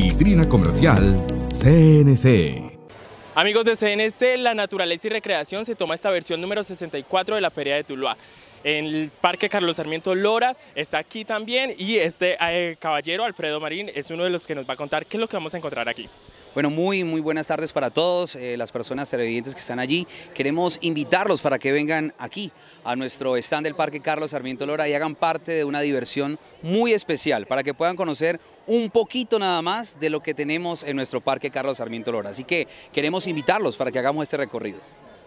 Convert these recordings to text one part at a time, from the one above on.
Vitrina Comercial CNC. Amigos de CNC, la naturaleza y recreación se toma esta versión número 64 de la Feria de Tuluá. el Parque Carlos Sarmiento Lora está aquí también y este eh, caballero Alfredo Marín es uno de los que nos va a contar qué es lo que vamos a encontrar aquí. Bueno, muy, muy buenas tardes para todos eh, las personas televidentes que están allí. Queremos invitarlos para que vengan aquí a nuestro stand del Parque Carlos Sarmiento Lora y hagan parte de una diversión muy especial para que puedan conocer un poquito nada más de lo que tenemos en nuestro Parque Carlos Sarmiento Lora. Así que queremos invitarlos para que hagamos este recorrido.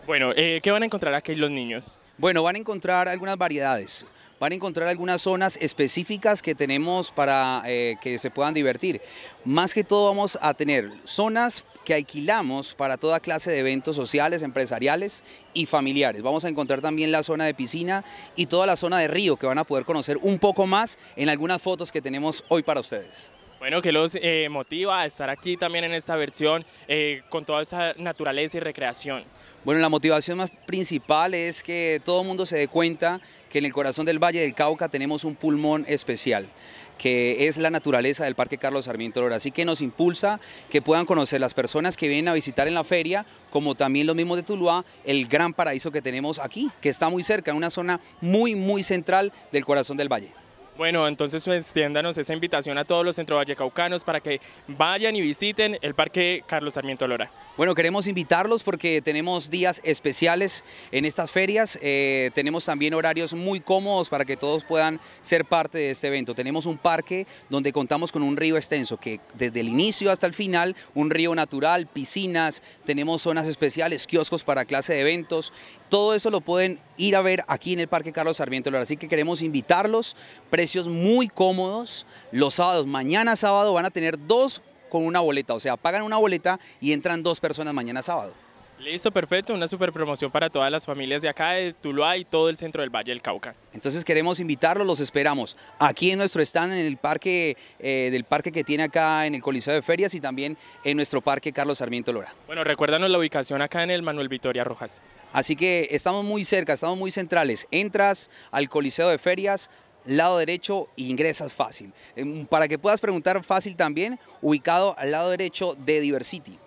Bueno, eh, ¿qué van a encontrar aquí los niños? Bueno, van a encontrar algunas variedades van a encontrar algunas zonas específicas que tenemos para eh, que se puedan divertir. Más que todo vamos a tener zonas que alquilamos para toda clase de eventos sociales, empresariales y familiares. Vamos a encontrar también la zona de piscina y toda la zona de río que van a poder conocer un poco más en algunas fotos que tenemos hoy para ustedes. Bueno, ¿qué los eh, motiva a estar aquí también en esta versión eh, con toda esa naturaleza y recreación? Bueno, la motivación más principal es que todo el mundo se dé cuenta que en el corazón del Valle del Cauca tenemos un pulmón especial, que es la naturaleza del Parque Carlos Sarmiento Lora. Así que nos impulsa que puedan conocer las personas que vienen a visitar en la feria, como también los mismos de Tuluá, el gran paraíso que tenemos aquí, que está muy cerca, en una zona muy, muy central del corazón del Valle. Bueno, entonces pues, extiéndanos esa invitación a todos los centrovallecaucanos para que vayan y visiten el Parque Carlos Sarmiento Lora. Bueno, queremos invitarlos porque tenemos días especiales en estas ferias, eh, tenemos también horarios muy cómodos para que todos puedan ser parte de este evento. Tenemos un parque donde contamos con un río extenso que desde el inicio hasta el final, un río natural, piscinas, tenemos zonas especiales, kioscos para clase de eventos, todo eso lo pueden ir a ver aquí en el Parque Carlos Sarmiento Lora, así que queremos invitarlos, precios muy cómodos los sábados. Mañana sábado van a tener dos con una boleta, o sea, pagan una boleta y entran dos personas mañana sábado. Listo, perfecto, una super promoción para todas las familias de acá, de Tuluá y todo el centro del Valle del Cauca. Entonces queremos invitarlos, los esperamos aquí en nuestro stand, en el parque eh, del parque que tiene acá en el Coliseo de Ferias y también en nuestro parque Carlos Sarmiento Lora. Bueno, recuérdanos la ubicación acá en el Manuel Vitoria Rojas. Así que estamos muy cerca, estamos muy centrales. Entras al Coliseo de Ferias, lado derecho ingresas fácil. Eh, para que puedas preguntar fácil también, ubicado al lado derecho de Diversity.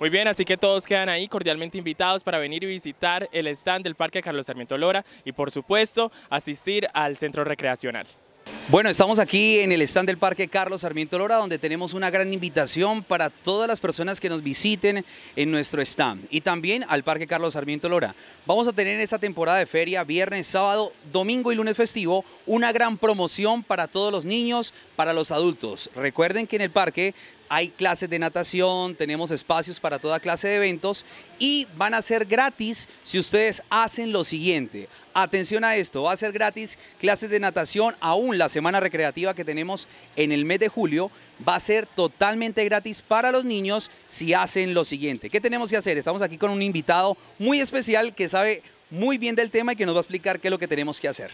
Muy bien, así que todos quedan ahí cordialmente invitados para venir y visitar el stand del Parque Carlos Sarmiento Lora y por supuesto asistir al centro recreacional. Bueno, estamos aquí en el stand del Parque Carlos Sarmiento Lora, donde tenemos una gran invitación para todas las personas que nos visiten en nuestro stand y también al Parque Carlos Sarmiento Lora. Vamos a tener en esta temporada de feria, viernes, sábado, domingo y lunes festivo, una gran promoción para todos los niños, para los adultos. Recuerden que en el parque hay clases de natación, tenemos espacios para toda clase de eventos y van a ser gratis si ustedes hacen lo siguiente. Atención a esto, va a ser gratis clases de natación aún las semana recreativa que tenemos en el mes de julio va a ser totalmente gratis para los niños si hacen lo siguiente. ¿Qué tenemos que hacer? Estamos aquí con un invitado muy especial que sabe muy bien del tema y que nos va a explicar qué es lo que tenemos que hacer.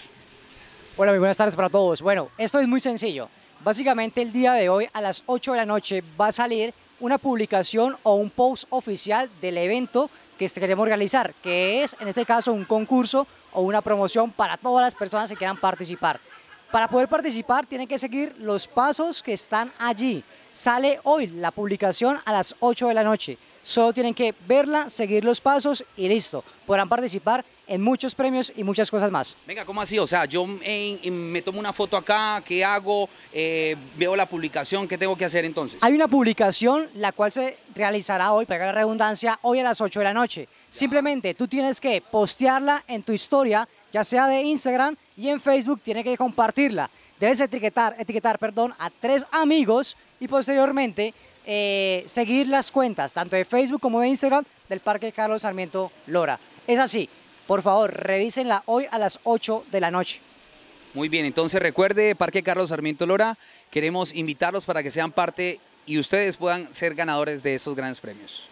Hola, muy buenas tardes para todos. Bueno, esto es muy sencillo. Básicamente el día de hoy a las 8 de la noche va a salir una publicación o un post oficial del evento que queremos realizar, que es en este caso un concurso o una promoción para todas las personas que quieran participar. Para poder participar tienen que seguir los pasos que están allí. Sale hoy la publicación a las 8 de la noche. Solo tienen que verla, seguir los pasos y listo. Podrán participar en muchos premios y muchas cosas más. Venga, ¿cómo así? O sea, yo me tomo una foto acá, ¿qué hago? Eh, veo la publicación, ¿qué tengo que hacer entonces? Hay una publicación la cual se realizará hoy, para la redundancia, hoy a las 8 de la noche. Simplemente tú tienes que postearla en tu historia, ya sea de Instagram, y en Facebook tiene que compartirla. Debes etiquetar, etiquetar perdón, a tres amigos y posteriormente eh, seguir las cuentas, tanto de Facebook como de Instagram, del Parque Carlos Sarmiento Lora. Es así, por favor, revísenla hoy a las 8 de la noche. Muy bien, entonces recuerde, Parque Carlos Sarmiento Lora, queremos invitarlos para que sean parte y ustedes puedan ser ganadores de esos grandes premios.